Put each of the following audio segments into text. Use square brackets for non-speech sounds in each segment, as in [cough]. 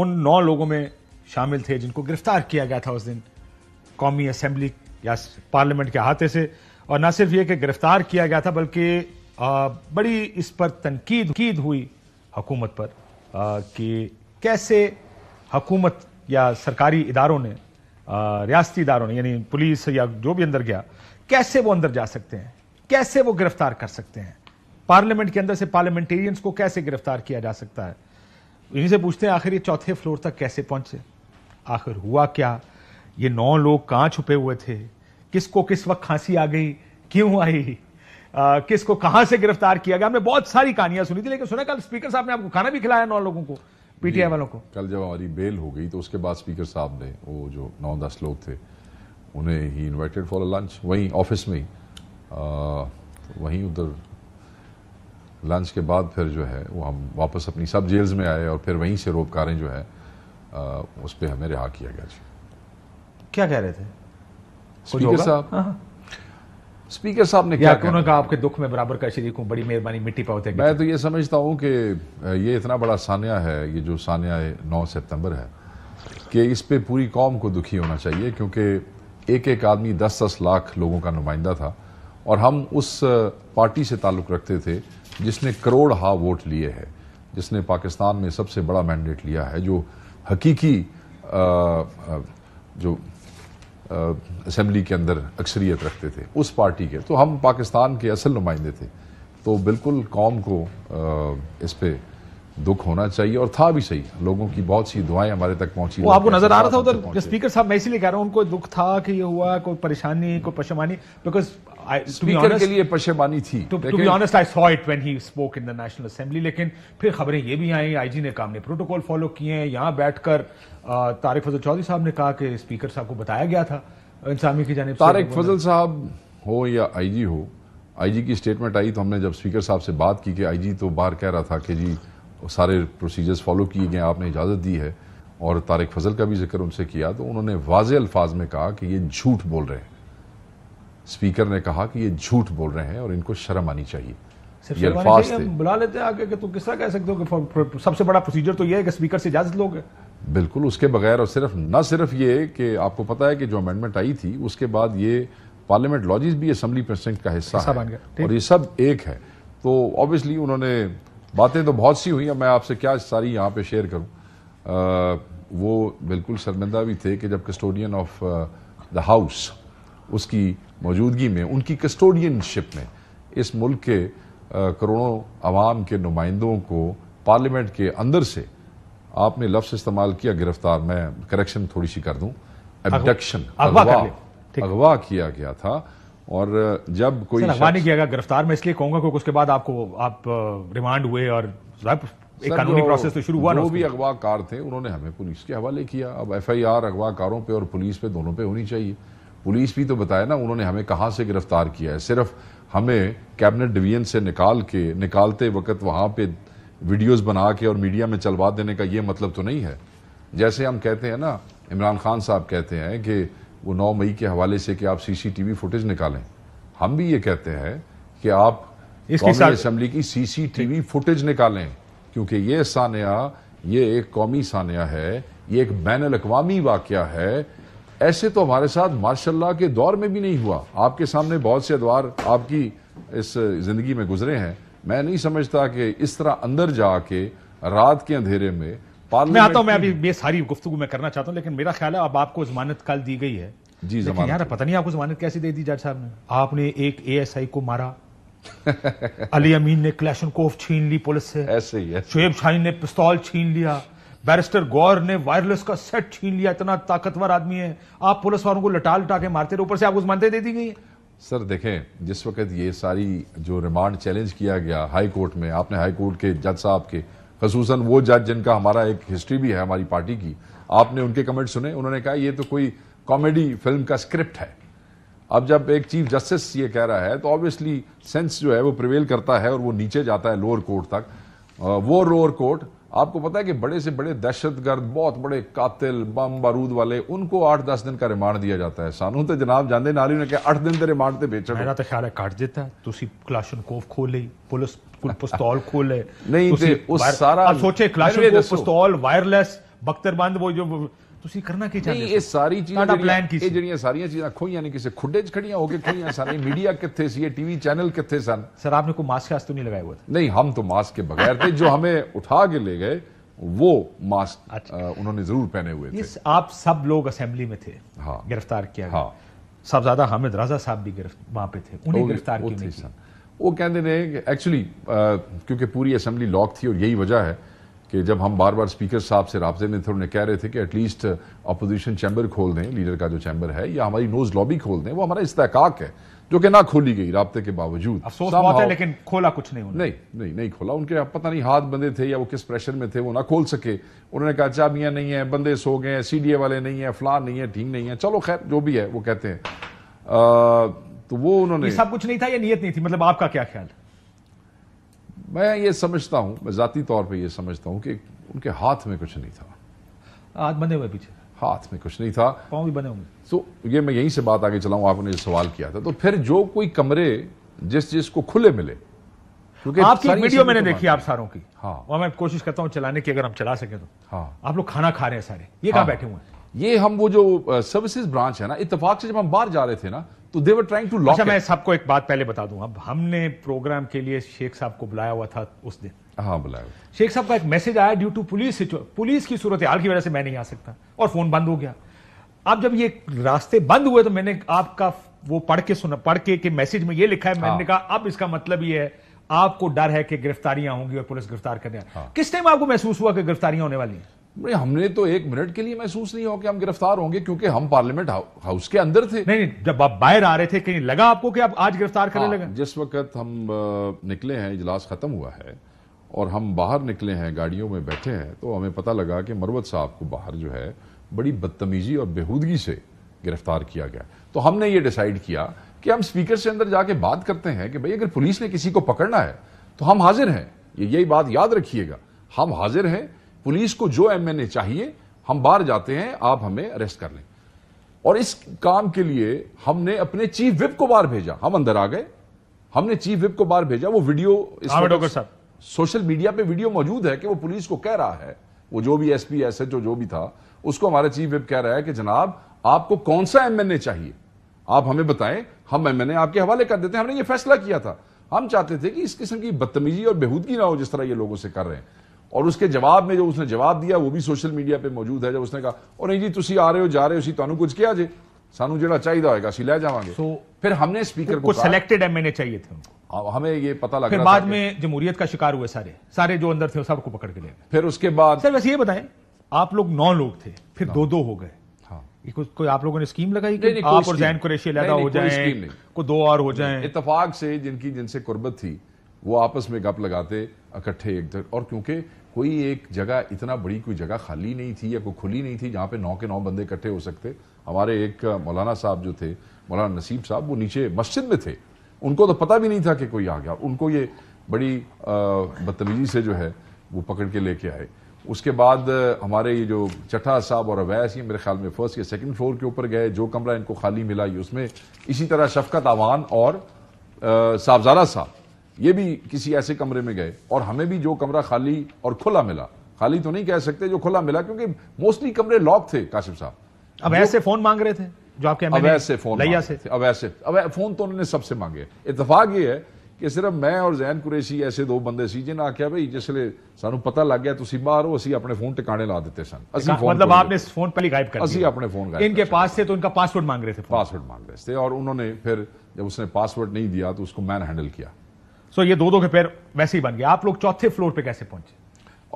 उन नौ लोगों में शामिल थे जिनको गिरफ्तार किया गया था उस दिन कौमी असम्बली या पार्लियामेंट के अहाते से और न सिर्फ ये कि गिरफ्तार किया गया था बल्कि बड़ी इस पर तनकीद कीद हुई हुकूमत पर कि कैसे हकूमत या सरकारी इदारों ने रियाती इदारों ने यानी पुलिस या जो भी अंदर गया कैसे वो अंदर जा सकते हैं कैसे वो गिरफ्तार कर सकते हैं पार्लियामेंट के अंदर से पार्लियामेंटेरियंस को कैसे गिरफ्तार किया जा सकता है इन्हीं से पूछते हैं आखिर ये चौथे फ्लोर तक कैसे पहुंचे आखिर हुआ क्या ये नौ लोग कहाँ छुपे हुए थे किसको किस वक्त खांसी आ गई क्यों आई किसको कहां से गिरफ्तार किया गया हमने बहुत सारी कहानियां सुनी थी लेकिन सुना कल स्पीकर साहब ने आपको खाना भी खिलाया नौ लोगों को पीटीआई वालों को कल जब हमारी बेल हो गई तो उसके बाद स्पीकर साहब ने वो जो नौ दस लोग थे उन्हें ही इन्वाइटेड फॉर लंच वहीं ऑफिस में ही वहीं उधर लंच के बाद फिर जो है वो हम वापस अपनी सब जेल्स में आए और फिर वहीं से रोपकारें जो है आ, उस पर हमें रिहा किया गया जी क्या कह रहे थे स्पीकर साहब हाँ, हाँ। स्पीकर साहब ने क्या उन्होंने कहा आपके दुख में बराबर का शरीक हूँ बड़ी मेहरबानी मिट्टी पाते मैं तो ये समझता हूँ कि ये इतना बड़ा सानिया है ये जो सानिया नौ सितंबर है कि इस पर पूरी कौम को दुखी होना चाहिए क्योंकि एक एक आदमी दस दस लाख लोगों का नुमाइंदा था और हम उस पार्टी से ताल्लुक़ रखते थे जिसने करोड़ हा वोट लिए हैं जिसने पाकिस्तान में सबसे बड़ा मैंडेट लिया है जो हकीकी जो असम्बली के अंदर अक्सरियत रखते थे उस पार्टी के तो हम पाकिस्तान के असल नुमाइंदे थे तो बिल्कुल कौम को आ, इस पर दुख होना चाहिए और था भी सही लोगों की बहुत सी दुआएं हमारे तक पहुंची वो आपको नजर आ रहा था उधर स्पीकर साहब मैं इसीलिए कह रहा हूं उनको दुख था कि ये हुआ कोई परेशानी कोई पशेमानी बिकॉज स्पीकर के लिए पशेमानी थी to be honest I saw it when he spoke in the national assembly लेकिन फिर खबरें ये भी आई आईजी ने काम ने प्रोटोकॉल फॉलो किए हैं यहां बैठकर तारिक फजल चौधरी साहब ने कहा कि स्पीकर साहब को बताया गया था इंसामी की जाने तारिक फजल साहब हो या आईजी हो आईजी की स्टेटमेंट आई तो हमने जब स्पीकर साहब से बात की कि आईजी तो बाहर कह रहा था कि जी सारे प्रोसीजर्स फॉलो किए गए आपने इजाज़त दी है और तारक फजल का भी जिक्र उनसे किया तो उन्होंने वाज अल्फाज में कहा कि ये झूठ बोल रहे हैं स्पीकर ने कहा कि ये झूठ बोल रहे हैं और इनको शर्म आनी चाहिए ये अल्फाज थे बुला लेते आगे कि तो किस तरह कह सकते हो कि सबसे बड़ा प्रोसीजर तो ये है कि स्पीकर से इजाज़त लोगे बिल्कुल उसके बगैर और सिर्फ ना सिर्फ ये कि आपको पता है कि जो अमेंडमेंट आई थी उसके बाद ये पार्लियामेंट लॉजिज भी असम्बली प्रेसिडेंट का हिस्सा है और ये सब एक है तो ऑब्वियसली उन्होंने बातें तो बहुत सी हुई हैं मैं आपसे क्या सारी यहाँ पे शेयर करूँ वो बिल्कुल शर्मिंदा भी थे कि जब कस्टोडियन ऑफ द हाउस उसकी मौजूदगी में उनकी कस्टोडियनशिप में इस मुल्क के करोड़ों आवाम के नुमाइंदों को पार्लियामेंट के अंदर से आपने लफ्स इस्तेमाल किया गिरफ्तार मैं करेक्शन थोड़ी सी कर दूं एबडक्शन अगवा अगवा किया गया था और जब कोई नहीं किया गया गिरफ्तार में इसलिए कहूंगा क्योंकि उसके बाद आपको आप रिमांड हुए और एक कानूनी प्रोसेस तो शुरू हुआ वो भी अगवाकार थे उन्होंने हमें पुलिस के हवाले किया अब एफ एफआईआर अगवाकारों पर और पुलिस पे दोनों पे होनी चाहिए पुलिस भी तो बताया ना उन्होंने हमें कहाँ से गिरफ्तार किया है सिर्फ हमें कैबिनेट डिवीजन से निकाल के निकालते वक्त वहां पे वीडियोस बना के और मीडिया में चलवा देने का ये मतलब तो नहीं है जैसे हम कहते हैं ना इमरान खान साहब कहते हैं कि वो नौ मई के हवाले से कि आप सीसीटीवी फुटेज निकालें हम भी ये कहते हैं कि आप असम्बली की सीसीटीवी फुटेज निकालें क्योंकि ये सानिया ये एक कौमी सानिया है ये एक बैन अवी वाक्य है ऐसे तो हमारे साथ मार्शल्ला के दौर में भी नहीं हुआ आपके सामने बहुत से अदवार आपकी इस जिंदगी में गुजरे हैं मैं नहीं समझता कि इस तरह अंदर जाके रात के अंधेरे में मैं आता हूं मैं अभी ये सारी गुफ्तु में करना चाहता हूं लेकिन मेरा ख्याल है अब आपको जमानत कल दी गई है जी लेकिन यार पता नहीं आपको जमानत कैसे दे दी जज साहब ने आपने एक एएसआई को मारा [laughs] अली अमीन ने क्लैशन कोफ छीन ली पुलिस से ऐसे ही शुएब शाहीन ने पिस्तौल छीन लिया बैरिस्टर गौर ने वायरलेस का सेट छीन लिया इतना ताकतवर आदमी है आप पुलिस वालों को लटा लटा के मारते रहे ऊपर से आपको जमानतें दे दी गई है सर देखें जिस वक्त ये सारी जो रिमांड चैलेंज किया गया हाई कोर्ट में आपने हाई कोर्ट के जज साहब के खसूस वो जज जिनका हमारा एक हिस्ट्री भी है हमारी पार्टी की आपने उनके कमेंट सुने उन्होंने कहा ये तो कोई कॉमेडी फिल्म का स्क्रिप्ट है अब जब एक चीफ जस्टिस ये कह रहा है तो ऑब्वियसली सेंस जो है वो प्रिवेल करता है और वो नीचे जाता है लोअर कोर्ट तक वो लोअर कोर्ट आपको पता है कि बड़े से बड़े दहशतगर्द बहुत बड़े कातिल बम बारूद वाले उनको आठ दस दिन का रिमांड दिया जाता है सानू तो जनाब जाते ना ही उन्हें अठ दिन के तो रिमांड से बेच मेरा तो ख्याल है कट दिता है कलाशन कोफ खोल ਕੋਲ ਪਿਸਤੌਲ ਖੋਲੇ ਨਹੀਂ ਤੇ सारा सोचे कलाशन पिस्तौल ਪਿਸਤੌਲ बख्तरबंद वो जो ਤੁਸੀਂ ਕਰਨਾ ਕੀ ਚਾਹੁੰਦੇ ਹੋ ਇਹ ਸਾਰੀ ਇਹ ਜਿਹੜੀਆਂ ਸਾਰੀਆਂ ਚੀਜ਼ਾਂ ਖੋਈਆਂ ਨੇ ਕਿਸੇ ਖੁੱਡੇ 'ਚ ਖੜੀਆਂ ਹੋ ਕੇ ਖੋਈਆਂ ਮੀਡੀਆ ਕਿੱਥੇ ਸੀ ਇਹ ਟੀਵੀ ਚੈਨਲ ਕਿੱਥੇ ਸਨ वो मास्क अच्छा। उन्होंने जरूर पहने हुए थे आप सब लोग असेंबली में थे हाँ गिरफ्तार किया हाँ साहबजादा हामिद राजा साहब भी वहां पे थे उन्हें गिरफ्तार किया कि जब हम बार बार स्पीकर साहब से रबते में थे उन्हें कह रहे थे कि एटलीस्ट अपोजिशन चैम्बर खोल दें लीडर का जो चैम्बर है या हमारी नोज लॉबी खोल दें वो हमारा इस्तेकाक है जो कि ना खोली गई रबते के बावजूद बात है लेकिन खोला कुछ नहीं नहीं नहीं नहीं खोला उनके पता नहीं हाथ बंदे थे या वो किस प्रेशर में थे वो ना खोल सके उन्होंने कहा चाबियां नहीं है बंदे सो गए हैं ए वाले नहीं है फ्ला नहीं है ठीक नहीं है चलो खैर जो भी है वो कहते हैं uh, तो वो उन्होंने सब कुछ नहीं था या नीयत नहीं थी मतलब आपका क्या ख्याल है मैं ये समझता हूँ मैं ज़ाती तौर पर यह समझता हूँ कि उनके हाथ में कुछ नहीं था हाथ बने हुए पीछे हाथ में कुछ नहीं था पाँव भी बने होंगे तो ये मैं यहीं से बात आगे चलाऊँ आपने ये सवाल किया था तो फिर जो कोई कमरे जिस चीज को खुले मिले क्योंकि आपकी वीडियो मैंने तो देखी आप सारों की हाँ और मैं कोशिश करता हूँ चलाने की अगर हम चला सके तो हाँ आप लोग खाना खा रहे हैं सारे ये कहाँ हाँ। बैठे हुए हैं ये हम वो जो सर्विसेज ब्रांच है ना इतफाक से जब हम बाहर जा रहे थे ना तो they were trying to lock अच्छा, मैं सबको एक बात पहले बता दूं अब हमने प्रोग्राम के लिए शेख साहब को बुलाया हुआ था उस दिन हाँ बुलाया शेख साहब का एक मैसेज आया ड्यू टू पुलिस पुलिस की सूरत हाल की वजह से मैं नहीं आ सकता और फोन बंद हो गया अब जब ये रास्ते बंद हुए तो मैंने आपका वो पढ़ के सुना पढ़ के, के मैसेज में ये लिखा है मैंने हाँ। कहा अब इसका मतलब ये है आपको डर है कि गिरफ्तारियां होंगी और पुलिस गिरफ्तार करने हाँ। किस टाइम आपको महसूस हुआ कि गिरफ्तारियां होने वाली हैं नहीं हमने तो एक मिनट के लिए महसूस नहीं हो कि हम गिरफ्तार होंगे क्योंकि हम पार्लियामेंट हाउस के अंदर थे नहीं नहीं जब आप बाहर आ रहे थे कहीं लगा आपको कि आप आज गिरफ्तार करने हाँ, लगे जिस वक्त हम निकले हैं इजलास खत्म हुआ है और हम बाहर निकले हैं गाड़ियों में बैठे हैं तो हमें पता लगा कि मरवत साहब को बाहर जो है बड़ी बदतमीजी और बेहूदगी से गिरफ्तार किया गया तो हमने ये डिसाइड किया कि हम स्पीकर से अंदर जाके बात करते हैं कि भाई अगर पुलिस ने किसी को पकड़ना है तो हम हाजिर हैं ये यही बात याद रखिएगा हम हाजिर हैं पुलिस को जो एमएनए चाहिए हम बाहर जाते हैं आप हमें अरेस्ट कर लें और इस काम के लिए हमने अपने चीफ विप को बाहर भेजा हम अंदर आ गए हमने चीफ विप को बाहर भेजा वो वीडियो हाँ, साहब सोशल मीडिया पे वीडियो मौजूद है कि वो पुलिस को कह रहा है वो जो भी एसपी एस एसएचओ जो भी था उसको हमारा चीफ विप कह रहा है कि जनाब आपको कौन सा एमएनए चाहिए आप हमें बताएं हम एमएनए आपके हवाले कर देते हैं हमने ये फैसला किया था हम चाहते थे कि इस किस्म की बदतमीजी और बेहूदगी ना हो जिस तरह ये लोगों से कर रहे हैं और उसके जवाब में जो उसने जवाब दिया वो भी सोशल मीडिया पर मौजूद है जब उसने कहा और नहीं जी तुम आ रहे हो जा रहे हो तो कुछ किया जे सानू जो चाहिए होगा ਹੋਏਗਾ ਅਸੀਂ ਲੈ ਜਾਵਾਂਗੇ ਸੋ हमने स्पीकर को सिलेक्टेड एमएनए चाहिए थे हमें ये पता लगा फिर बाद में जमहूरियत का शिकार हुए सारे सारे जो अंदर थे सबको पकड़ के ले गए फिर उसके बाद सर वैसे ये बताएं आप लोग नौ लोग थे फिर हाँ। दो दो हो गए हाँ। कोई को आप लोगों ने स्कीम लगाई कि नहीं, आप और जैन कुरैशी अलहदा हो जाए को दो और हो जाए इतफाक से जिनकी जिनसे कुर्बत थी वो आपस में गप लगाते इकट्ठे एक और क्योंकि कोई एक जगह इतना बड़ी कोई जगह खाली नहीं थी या कोई खुली नहीं थी जहाँ पे नौ के नौ बंदे इकट्ठे हो सकते हमारे एक मौलाना साहब जो थे मौलाना नसीब साहब वो नीचे मस्जिद में थे उनको तो पता भी नहीं था कि कोई आ गया उनको ये बड़ी बदतमीजी से जो है वो पकड़ के लेके आए उसके बाद हमारे ये जो चटा साहब और अवैस ये मेरे ख्याल में फर्स्ट या सेकंड फ्लोर के ऊपर गए जो कमरा इनको खाली मिला ये उसमें इसी तरह शफकत आवान और साहबजादा साहब ये भी किसी ऐसे कमरे में गए और हमें भी जो कमरा खाली और खुला मिला खाली तो नहीं कह सकते जो खुला मिला क्योंकि मोस्टली कमरे लॉक थे काशिफ साहब अब ऐसे फोन मांग रहे थे जो आपके अब ऐसे फोन से अब ऐसे अब फोन तो उन्होंने सबसे मांगे इतफाक ये है कि सिर्फ मैं और जैन कुरेशी ऐसे दो बंदे सी जिन्हें आख्या भाई ਜਿਸ सू पता लग गया तुम बाहर हो असी अपने फोन टिकाने ला देते सन ਸਨ ਅਸੀਂ ਫੋਨ ਮਤਲਬ ਆਪਨੇ ਫੋਨ ਪਹਿਲੇ ਗਾਇਬ ਕਰ ਦਿੱਤਾ ਅਸੀਂ ਆਪਣੇ इनके पास थे तो इनका पासवर्ड मांग रहे थे पासवर्ड मांग रहे थे और उन्होंने फिर जब उसने पासवर्ड नहीं दिया तो उसको मैन हैंडल किया सो ये दो दो के पेयर वैसे ही बन गए आप लोग चौथे फ्लोर पे कैसे पहुंचे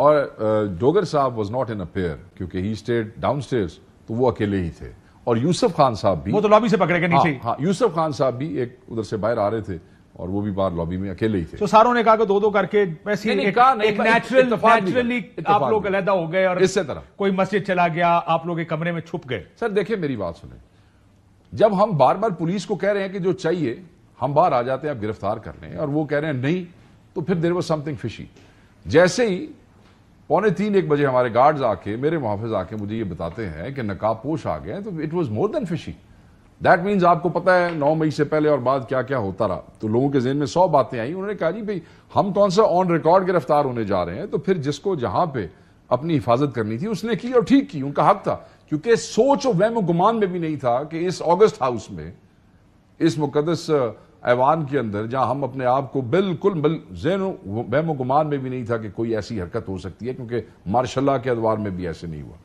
और Dogar sahab was not in a pair क्योंकि ही स्टेड डाउन तो वो अकेले ही थे और यूसुफ खान साहब भी वो तो लॉबी से पकड़े गए नीचे हाँ, हाँ, यूसुफ खान साहब भी एक उधर से बाहर आ रहे थे और वो भी बाहर लॉबी में अकेले ही थे तो सारों ने कहा कि दो दो करके वैसे नहीं, एक, एक नेचुरल नेचुरली आप लोग अलहदा हो गए और इससे तरह कोई मस्जिद चला गया आप लोग एक कमरे में छुप गए सर देखिए मेरी बात सुने जब हम बार बार पुलिस को कह रहे हैं कि जो चाहिए हम बाहर आ जाते हैं आप गिरफ्तार कर लें और वो कह रहे हैं नहीं तो फिर देर वॉज समथिंग फिशी जैसे ही पौने तीन एक बजे हमारे गार्ड्स आके मेरे मुहाफिज आके मुझे ये बताते हैं कि नकाबपोश आ गए तो it was more than fishy that means आपको पता है नौ मई से पहले और बाद क्या क्या होता रहा तो लोगों के जेहन में सौ बातें आई उन्होंने कहा जी भाई हम कौन सा ऑन रिकॉर्ड गिरफ्तार होने जा रहे हैं तो फिर जिसको जहां पे अपनी हिफाजत करनी थी उसने की और ठीक की उनका हक था क्योंकि सोच और वहम गुमान में भी नहीं था कि इस ऑगस्ट हाउस में इस मुकदस ऐवान के अंदर जहां हम अपने आप को बिल्कुल जैन गुमान में भी नहीं था कि कोई ऐसी हरकत हो सकती है क्योंकि मार्शल्ला के अदवार में भी ऐसे नहीं हुआ